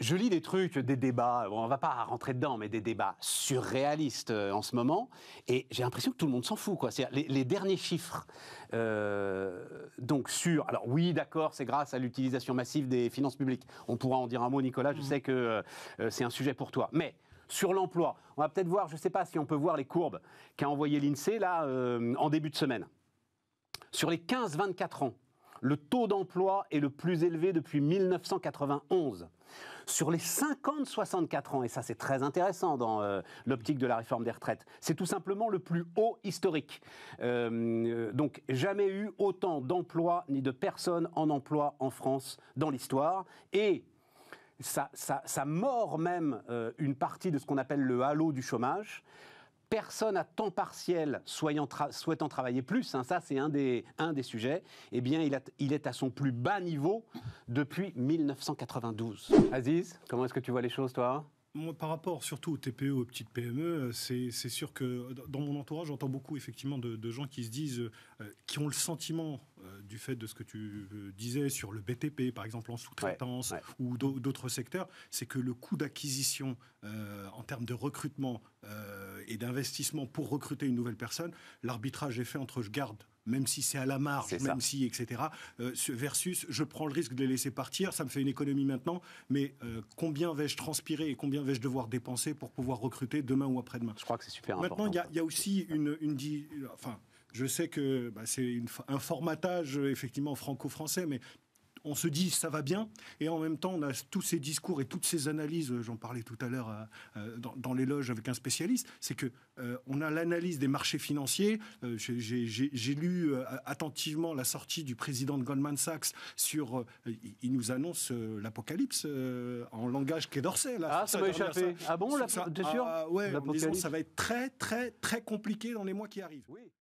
je lis des trucs, des débats, bon, on va pas rentrer dedans, mais des débats surréalistes euh, en ce moment, et j'ai l'impression que tout le monde s'en fout. Quoi. Les, derniers chiffres, euh, donc sur, alors oui, d'accord, c'est grâce à l'utilisation massive des finances publiques, on pourra en dire un mot, Nicolas, je mmh. sais que euh, c'est un sujet pour toi, mais sur l'emploi, on va peut-être voir, je ne sais pas si on peut voir les courbes qu'a envoyé l'INSEE là en début de semaine. Sur les 15-24 ans, le taux d'emploi est le plus élevé depuis 1991. Sur les 50-64 ans, et ça c'est très intéressant dans euh, l'optique de la réforme des retraites, c'est tout simplement le plus haut historique. Euh, donc jamais eu autant d'emplois ni de personnes en emploi en France dans l'histoire. Et ça, ça, mord même euh, une partie de ce qu'on appelle le halo du chômage. Personne à temps partiel souhaitant travailler plus, hein, ça c'est un des, sujets, eh bien il, est à son plus bas niveau depuis 1992. Aziz, comment est-ce que tu vois les choses toi moi, par rapport surtout aux TPE, aux petites PME, euh, c'est sûr que dans mon entourage, j'entends beaucoup effectivement de, gens qui se disent, euh, qui ont le sentiment euh, du fait de ce que tu disais sur le BTP, par exemple en sous-traitance ou d'autres secteurs, c'est que le coût d'acquisition en termes de recrutement et d'investissement pour recruter une nouvelle personne, l'arbitrage est fait entre je garde même si c'est à la marge, même si, etc. Euh, versus, je prends le risque de les laisser partir, ça me fait une économie maintenant, mais euh, combien vais-je transpirer et combien vais-je devoir dépenser pour pouvoir recruter demain ou après-demain Je crois que c'est super important. Maintenant, il y, a aussi une, enfin, je sais que bah, c'est un formatage euh, effectivement franco-français, mais on se dit ça va bien, et en même temps, on a tous ces discours et toutes ces analyses, euh, j'en parlais tout à l'heure euh, euh, dans, dans les loges avec un spécialiste, c'est que on a l'analyse des marchés financiers. J'ai lu attentivement la sortie du président de Goldman Sachs sur. il nous annonce l'apocalypse en langage quai d'Orsay. Là, ah, ça, va échapper. ah bon, t'es sûr ah, Oui, ça va être très, très, très compliqué dans les mois qui arrivent. Oui.